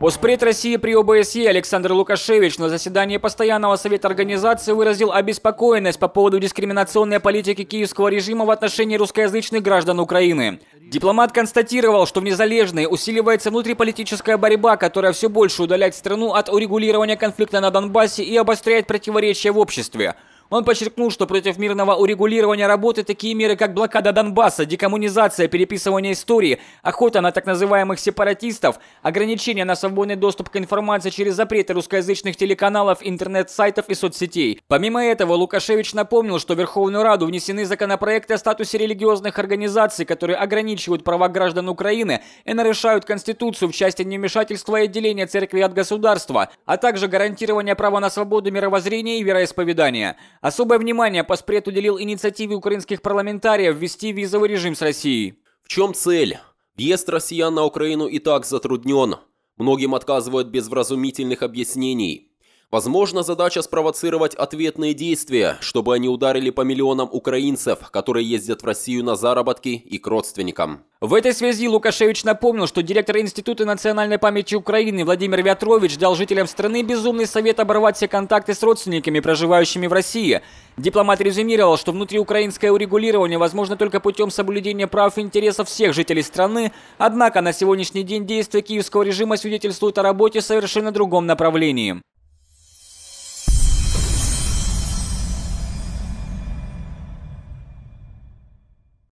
Поспред России при ОБСЕ Александр Лукашевич на заседании Постоянного совета организации выразил обеспокоенность по поводу дискриминационной политики киевского режима в отношении русскоязычных граждан Украины. Дипломат констатировал, что в Незалежной усиливается внутриполитическая борьба, которая все больше удаляет страну от урегулирования конфликта на Донбассе и обостряет противоречия в обществе. Он подчеркнул, что против мирного урегулирования работы такие меры, как блокада Донбасса, декоммунизация, переписывание истории, охота на так называемых сепаратистов, ограничения на свободный доступ к информации через запреты русскоязычных телеканалов, интернет-сайтов и соцсетей. Помимо этого, Лукашевич напомнил, что в Верховную Раду внесены законопроекты о статусе религиозных организаций, которые ограничивают права граждан Украины и нарушают Конституцию в части невмешательства и отделения церкви от государства, а также гарантирование права на свободу мировоззрения и вероисповедания. Особое внимание Паспред уделил инициативе украинских парламентариев ввести визовый режим с Россией. В чем цель? Въезд россиян на Украину и так затруднен. Многим отказывают без вразумительных объяснений. Возможно, задача спровоцировать ответные действия, чтобы они ударили по миллионам украинцев, которые ездят в Россию на заработки и к родственникам. В этой связи Лукашевич напомнил, что директор Института национальной памяти Украины Владимир Вятрович дал жителям страны безумный совет оборвать все контакты с родственниками, проживающими в России. Дипломат резюмировал, что внутриукраинское урегулирование возможно только путем соблюдения прав и интересов всех жителей страны, однако на сегодняшний день действия киевского режима свидетельствуют о работе в совершенно другом направлении.